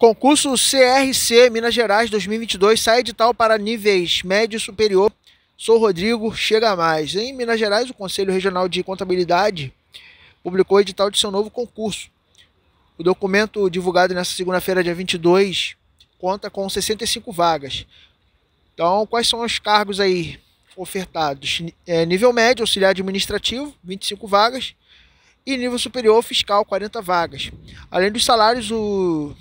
Concurso CRC Minas Gerais 2022 sai edital para níveis médio e superior. Sou Rodrigo, chega mais. Em Minas Gerais, o Conselho Regional de Contabilidade publicou o edital de seu novo concurso. O documento divulgado nesta segunda-feira, dia 22, conta com 65 vagas. Então, quais são os cargos aí ofertados? É, nível médio, auxiliar administrativo, 25 vagas. E nível superior, fiscal, 40 vagas. Além dos salários, o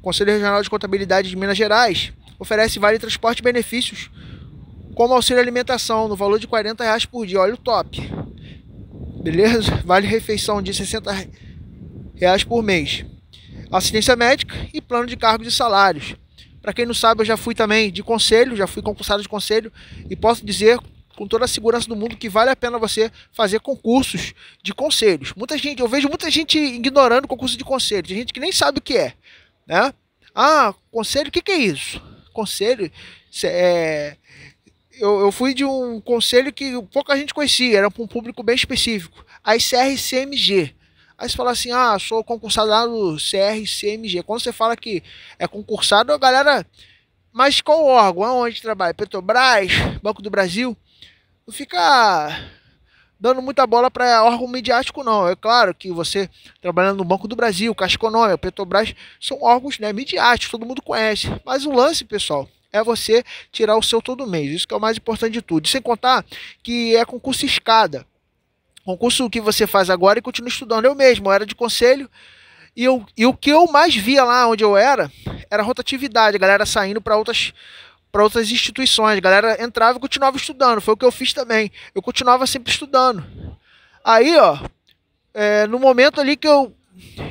Conselho Regional de Contabilidade de Minas Gerais oferece vale transporte e benefícios como auxílio alimentação no valor de 40 reais por dia, olha o top. Beleza? Vale refeição de 60 reais por mês. Assistência médica e plano de cargos e salários. Para quem não sabe, eu já fui também de conselho, já fui concursado de conselho e posso dizer com toda a segurança do mundo que vale a pena você fazer concursos de conselhos. Muita gente, eu vejo muita gente ignorando concurso de conselho, tem gente que nem sabe o que é. Né? Ah, conselho, o que, que, é isso? Conselho, é, eu, eu, fui de um conselho que pouca gente conhecia, era para um público bem específico, a CRCMG. Aí você fala assim, ah, sou concursado lá CRCMG. Quando você fala que é concursado, a galera... Mas qual órgão? Onde trabalha? Petrobras? Banco do Brasil? fica dando muita bola para órgão midiático, não. É claro que você, trabalhando no Banco do Brasil, Caixa Econômica, Petrobras, são órgãos né, midiáticos, todo mundo conhece. Mas o lance, pessoal, é você tirar o seu todo mês. Isso que é o mais importante de tudo. Sem contar que é concurso escada. Concurso que você faz agora e continua estudando. Eu mesmo, eu era de conselho. E, eu, e o que eu mais via lá onde eu era, era rotatividade, galera saindo para outras para outras instituições. A galera entrava e continuava estudando. Foi o que eu fiz também. Eu continuava sempre estudando. Aí, ó, é, no momento ali que eu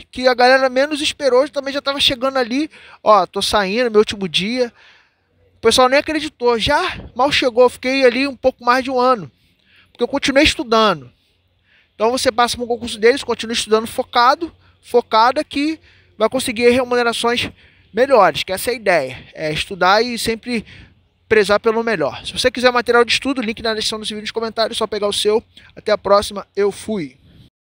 que a galera menos esperou, eu também já estava chegando ali, ó, tô saindo, meu último dia. O pessoal nem acreditou, já mal chegou, fiquei ali um pouco mais de um ano, porque eu continuei estudando. Então você passa por um concurso deles, continua estudando focado, focada que vai conseguir remunerações melhores, que essa é a ideia. É estudar e sempre prezar pelo melhor. Se você quiser material de estudo, link na descrição desse vídeo nos comentários, é só pegar o seu. Até a próxima, eu fui.